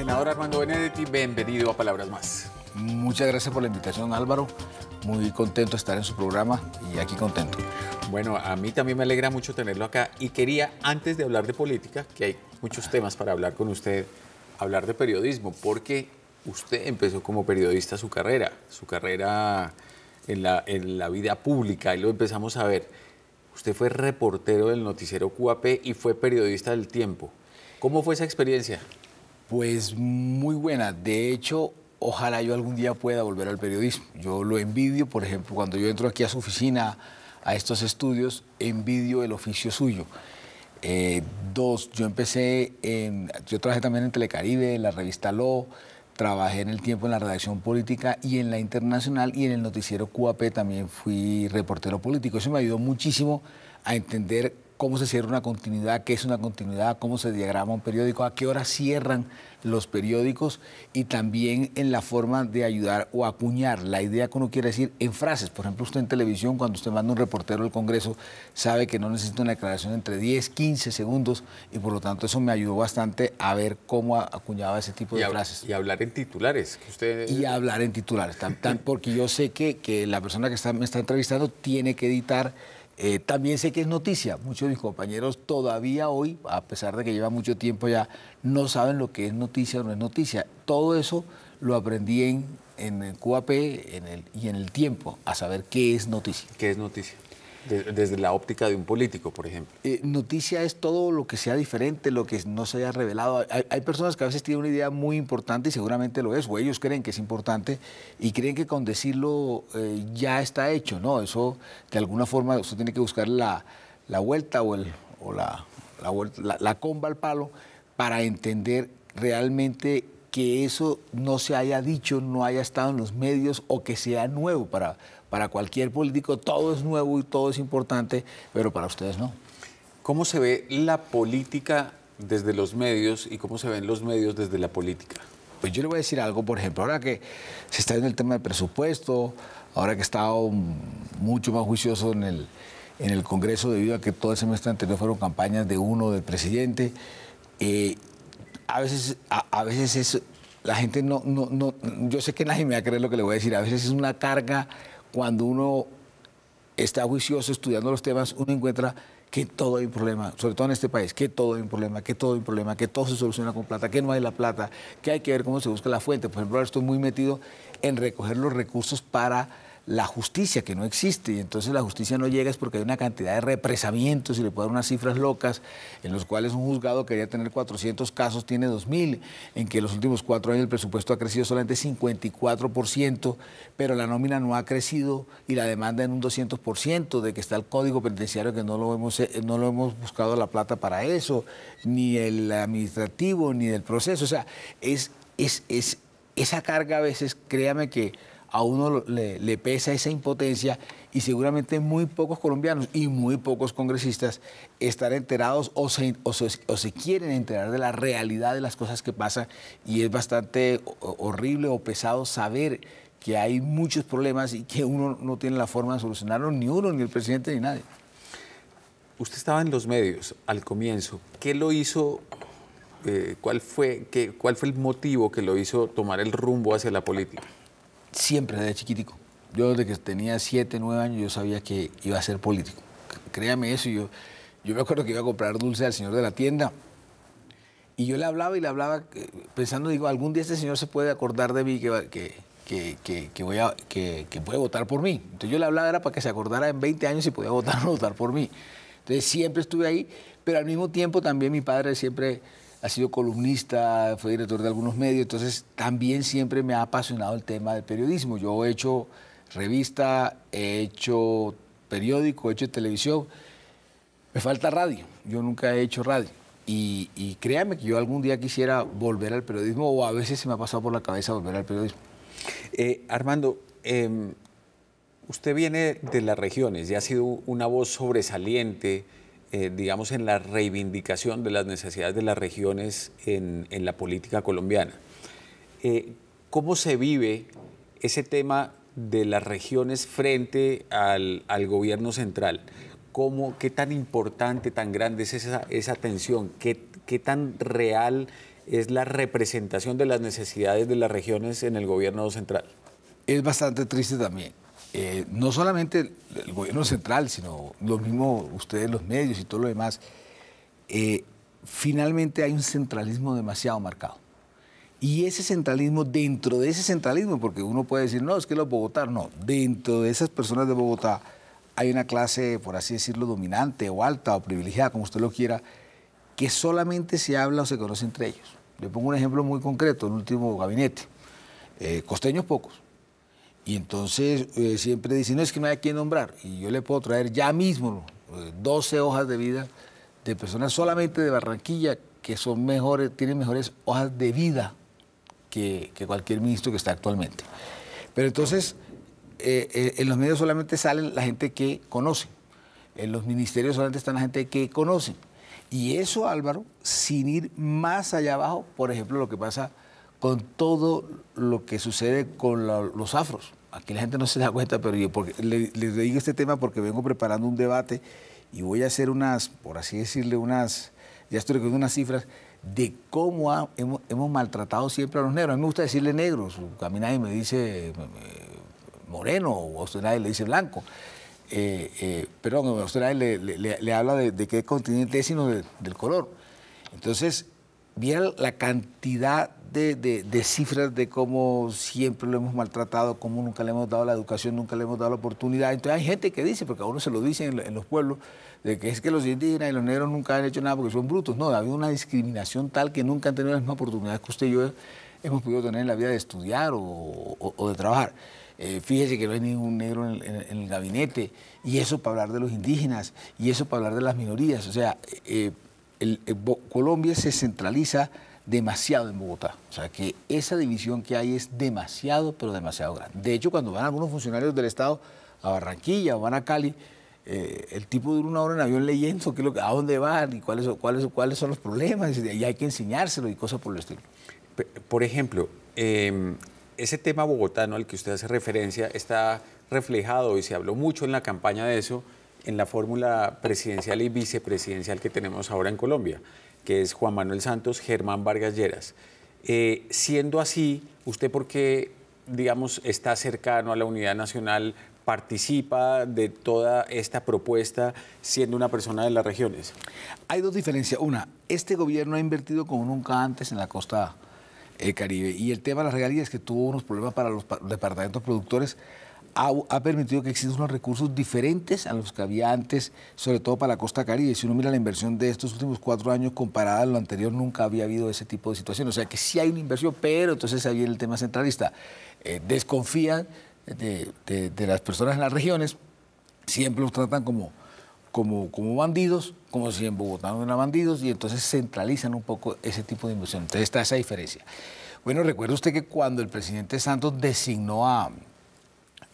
Senador Armando Benedetti, bienvenido a Palabras Más. Muchas gracias por la invitación, Álvaro. Muy contento de estar en su programa y aquí contento. Bueno, a mí también me alegra mucho tenerlo acá y quería, antes de hablar de política, que hay muchos temas para hablar con usted, hablar de periodismo, porque usted empezó como periodista su carrera, su carrera en la, vida pública, y lo empezamos a ver. Usted fue reportero del noticiero QAP y fue periodista del tiempo. ¿Cómo fue esa experiencia? Pues muy buena. De hecho, ojalá yo algún día pueda volver al periodismo. Yo lo envidio, por ejemplo, cuando yo entro aquí a su oficina, a estos estudios, envidio el oficio suyo. Eh, dos, yo empecé en, yo trabajé también en Telecaribe, en la revista Lo, trabajé en el tiempo en la redacción política y en la internacional y en el noticiero QAP también fui reportero político. Eso me ayudó muchísimo a entender cómo se cierra una continuidad, qué es una continuidad, cómo se diagrama un periódico, a qué hora cierran los periódicos y también en la forma de ayudar o acuñar la idea que uno quiere decir en frases. Por ejemplo, usted en televisión, cuando usted manda un reportero al Congreso, sabe que no necesita una declaración entre 10, 15 segundos y por lo tanto eso me ayudó bastante a ver cómo acuñaba ese tipo de frases. Y hablar en titulares. Y hablar en titulares, tan, porque yo sé que, la persona que me está entrevistando tiene que editar eh, también sé que es noticia. Muchos de mis compañeros todavía hoy, a pesar de que lleva mucho tiempo ya, no saben lo que es noticia o no es noticia. Todo eso lo aprendí en, en el QAP en el, y en el tiempo, a saber qué es noticia. ¿Qué es noticia? desde la óptica de un político, por ejemplo. Eh, noticia es todo lo que sea diferente, lo que no se haya revelado. Hay, personas que a veces tienen una idea muy importante y seguramente lo es, o ellos creen que es importante y creen que con decirlo eh, ya está hecho, ¿no? Eso, de alguna forma, usted tiene que buscar la, vuelta o, la comba al palo para entender realmente que eso no se haya dicho, no haya estado en los medios o que sea nuevo para, para cualquier político todo es nuevo y todo es importante, pero para ustedes no. ¿Cómo se ve la política desde los medios y cómo se ven los medios desde la política? Pues yo le voy a decir algo, por ejemplo, ahora que se está viendo el tema del presupuesto, ahora que he estado mucho más juicioso en el, en el Congreso debido a que todo el semestre anterior fueron campañas de uno, del presidente, eh, a veces, veces es, la gente no, no, no, yo sé que nadie me va a creer lo que le voy a decir, a veces es una carga cuando uno está juicioso estudiando los temas, uno encuentra que todo hay un problema, sobre todo en este país, que todo hay un problema, que todo hay un problema, que todo se soluciona con plata, que no hay la plata, que hay que ver cómo se busca la fuente. Por ejemplo, ahora estoy muy metido en recoger los recursos para la justicia que no existe y entonces la justicia no llega es porque hay una cantidad de represamientos y le puedo dar unas cifras locas en los cuales un juzgado quería tener 400 casos, tiene 2.000, en que los últimos cuatro años el presupuesto ha crecido solamente 54%, pero la nómina no ha crecido y la demanda en un 200%, de que está el código penitenciario que no lo hemos, eh, no lo hemos buscado la plata para eso, ni el administrativo, ni del proceso, o sea, es, es, es esa carga a veces, créame que a uno le, pesa esa impotencia y seguramente muy pocos colombianos y muy pocos congresistas están enterados o se, o quieren enterar de la realidad de las cosas que pasan y es bastante horrible o pesado saber que hay muchos problemas y que uno no tiene la forma de solucionarlos, ni uno, ni el presidente, ni nadie. Usted estaba en los medios al comienzo. ¿Qué lo hizo eh, ¿cuál, fue, ¿cuál fue el motivo que lo hizo tomar el rumbo hacia la política? siempre desde chiquitico. Yo desde que tenía 7, 9 años yo sabía que iba a ser político. Créame eso, yo, yo me acuerdo que iba a comprar dulce al señor de la tienda y yo le hablaba y le hablaba eh, pensando, digo, algún día este señor se puede acordar de mí que, que, voy a, que, puede votar por mí. Entonces yo le hablaba era para que se acordara en 20 años si podía votar o no votar por mí. Entonces siempre estuve ahí, pero al mismo tiempo también mi padre siempre ha sido columnista, fue director de algunos medios, entonces también siempre me ha apasionado el tema del periodismo. Yo he hecho revista, he hecho periódico, he hecho televisión, me falta radio, yo nunca he hecho radio. Y, y créame que yo algún día quisiera volver al periodismo o a veces se me ha pasado por la cabeza volver al periodismo. Eh, Armando, em, usted viene de las regiones y ha sido una voz sobresaliente eh, digamos, en la reivindicación de las necesidades de las regiones en, la política colombiana. Eh, ¿Cómo se vive ese tema de las regiones frente al, gobierno central? ¿Cómo, ¿Qué tan importante, tan grande es esa, esa tensión? ¿Qué, ¿Qué tan real es la representación de las necesidades de las regiones en el gobierno central? Es bastante triste también. Eh, no solamente el gobierno central, sino lo mismo ustedes, los medios y todo lo demás, eh, finalmente hay un centralismo demasiado marcado. Y ese centralismo, dentro de ese centralismo, porque uno puede decir, no, es que los Bogotá, no, dentro de esas personas de Bogotá hay una clase, por así decirlo, dominante o alta o privilegiada, como usted lo quiera, que solamente se habla o se conoce entre ellos. Le pongo un ejemplo muy concreto, el último gabinete, eh, costeños pocos, y entonces eh, siempre dicen, no es que no hay quien nombrar. Y yo le puedo traer ya mismo 12 eh, hojas de vida de personas solamente de Barranquilla que son mejores, tienen mejores hojas de vida que, cualquier ministro que está actualmente. Pero entonces, eh, en los medios solamente salen la gente que conoce. En los ministerios solamente están la gente que conoce. Y eso, Álvaro, sin ir más allá abajo, por ejemplo, lo que pasa con todo lo que sucede con los afros aquí la gente no se da cuenta, pero yo porque, le, les digo este tema porque vengo preparando un debate y voy a hacer unas, por así decirle, unas, ya estoy recogiendo unas cifras de cómo hemos, maltratado siempre a los negros. A mí me gusta decirle negros, a mí nadie me dice moreno o a usted nadie le dice blanco. Eh, eh, pero a usted nadie le, habla de, qué continente es, sino del color. Entonces, Viera la cantidad de, cifras de cómo siempre lo hemos maltratado, cómo nunca le hemos dado la educación, nunca le hemos dado la oportunidad. Entonces hay gente que dice, porque a uno se lo dicen en, los pueblos, de que es que los indígenas y los negros nunca han hecho nada porque son brutos. No, había una discriminación tal que nunca han tenido las mismas oportunidades que usted y yo hemos podido tener en la vida de estudiar o, de trabajar. Eh, fíjese que no hay ningún negro en el, gabinete, y eso para hablar de los indígenas, y eso para hablar de las minorías. O sea, eh, eh, Colombia se centraliza demasiado en Bogotá. O sea, que esa división que hay es demasiado, pero demasiado grande. De hecho, cuando van algunos funcionarios del Estado a Barranquilla o van a Cali, eh, el tipo dura una hora en avión leyendo qué lo a dónde van y cuáles, cuáles, cuáles son los problemas, y hay que enseñárselo y cosas por el estilo. Por ejemplo, em, ese tema bogotano al que usted hace referencia está reflejado y se habló mucho en la campaña de eso en la fórmula presidencial y vicepresidencial que tenemos ahora en Colombia, que es Juan Manuel Santos, Germán Vargas Lleras. Eh, siendo así, ¿usted por qué, digamos, está cercano a la unidad nacional, participa de toda esta propuesta siendo una persona de las regiones? Hay dos diferencias. Una, este gobierno ha invertido como nunca antes en la costa eh, caribe y el tema de las regalías que tuvo unos problemas para los departamentos productores ha, permitido que existan unos recursos diferentes a los que había antes, sobre todo para la costa caribe. Si uno mira la inversión de estos últimos cuatro años comparada a lo anterior, nunca había habido ese tipo de situación. O sea que sí hay una inversión, pero entonces ahí el tema centralista. Eh, desconfían de, las personas en las regiones, siempre los tratan como, como, como, bandidos, como si en Bogotá no eran bandidos, y entonces centralizan un poco ese tipo de inversión. Entonces está esa diferencia. Bueno, recuerda usted que cuando el presidente Santos designó a,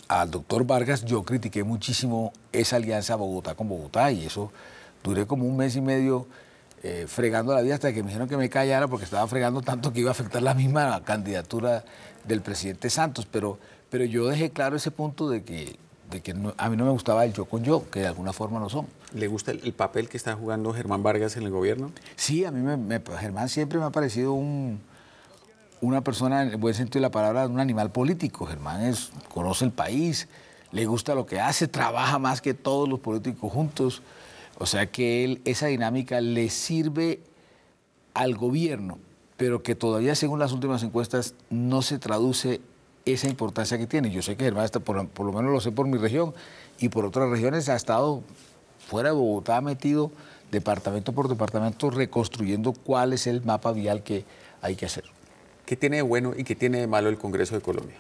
al doctor Vargas, yo critiqué muchísimo esa alianza Bogotá con Bogotá y eso duré como un mes y medio eh, fregando la vida hasta que me dijeron que me callara porque estaba fregando tanto que iba a afectar la misma candidatura del presidente Santos. Pero, pero yo dejé claro ese punto de que, de que a mí no me gustaba el yo con yo, que de alguna forma no son. ¿Le gusta el, papel que está jugando Germán Vargas en el gobierno? Sí, a mí me, Germán siempre me ha parecido un una persona, en el buen sentido de la palabra, un animal político. Germán conoce el país, le gusta lo que hace, trabaja más que todos los políticos juntos. O sea que él, esa dinámica le sirve al gobierno, pero que todavía, según las últimas encuestas, no se traduce esa importancia que tiene. Yo sé que Germán, está, por, por lo menos lo sé por mi región y por otras regiones, ha estado fuera de Bogotá metido departamento por departamento reconstruyendo cuál es el mapa vial que hay que hacer. ¿Qué tiene de bueno y qué tiene de malo el Congreso de Colombia?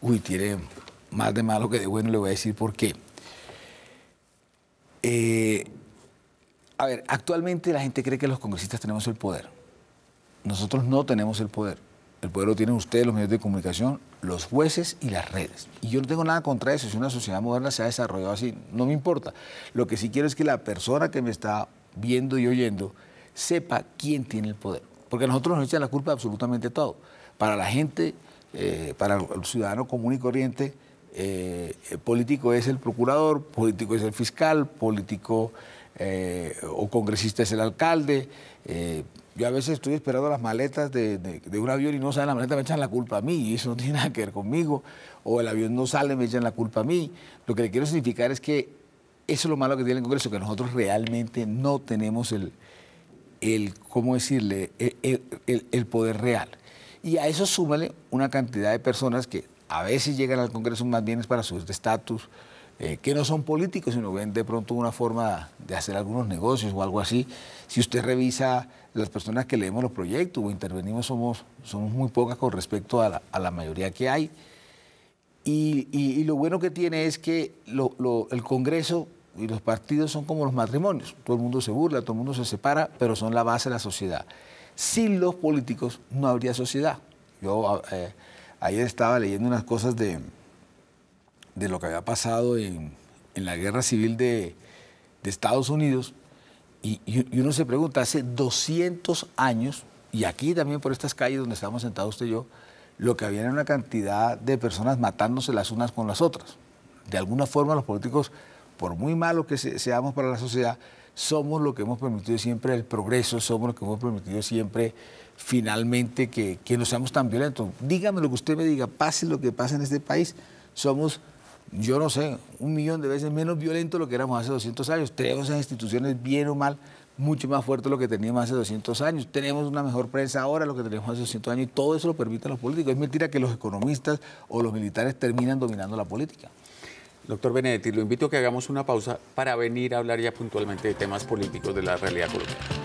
Uy, tiene más de malo que de bueno, le voy a decir por qué. Eh, a ver, actualmente la gente cree que los congresistas tenemos el poder. Nosotros no tenemos el poder. El poder lo tienen ustedes, los medios de comunicación, los jueces y las redes. Y yo no tengo nada contra eso. Si una sociedad moderna se ha desarrollado así, no me importa. Lo que sí quiero es que la persona que me está viendo y oyendo sepa quién tiene el poder. Porque a nosotros nos echan la culpa de absolutamente todo. Para la gente, eh, para el ciudadano común y corriente, eh, político es el procurador, político es el fiscal, político eh, o congresista es el alcalde. yo a veces estoy esperando las maletas de, de un avión y no salen las maletas, me echan la culpa a mí y eso no tiene nada que ver conmigo. O el avión no sale, me echan la culpa a mí. Lo que le quiero significar es que eso es lo malo que tiene el Congreso, que nosotros realmente no tenemos el, el, ¿cómo decirle?, el, poder real. Y a eso súmale una cantidad de personas que a veces llegan al Congreso más bien es para su de estatus, eh, que no son políticos, sino ven de pronto una forma de hacer algunos negocios o algo así. Si usted revisa las personas que leemos los proyectos o intervenimos, somos, somos muy pocas con respecto a la, mayoría que hay. Y, lo bueno que tiene es que el Congreso y los partidos son como los matrimonios. Todo el mundo se burla, todo el mundo se separa, pero son la base de la sociedad. Sin los políticos no habría sociedad. Yo ah, eh, ayer estaba leyendo unas cosas de, de lo que había pasado en, en la guerra civil de, de Estados Unidos y, uno se pregunta, hace 200 años, y aquí también por estas calles donde estábamos sentados usted y yo, lo que había era una cantidad de personas matándose las unas con las otras. De alguna forma los políticos por muy malo que seamos para la sociedad, somos lo que hemos permitido siempre el progreso, somos lo que hemos permitido siempre finalmente que, no seamos tan violentos. Dígame lo que usted me diga, pase lo que pase en este país, somos, yo no sé, un millón de veces menos violentos de lo que éramos hace 200 años. Tenemos esas instituciones bien o mal mucho más de lo que teníamos hace 200 años. Tenemos una mejor prensa ahora, de lo que teníamos hace 200 años, y todo eso lo permiten los políticos. Es mentira que los economistas o los militares terminan dominando la política. Doctor Benedetti, lo invito a que hagamos una pausa para venir a hablar ya puntualmente de temas políticos de la realidad colombiana.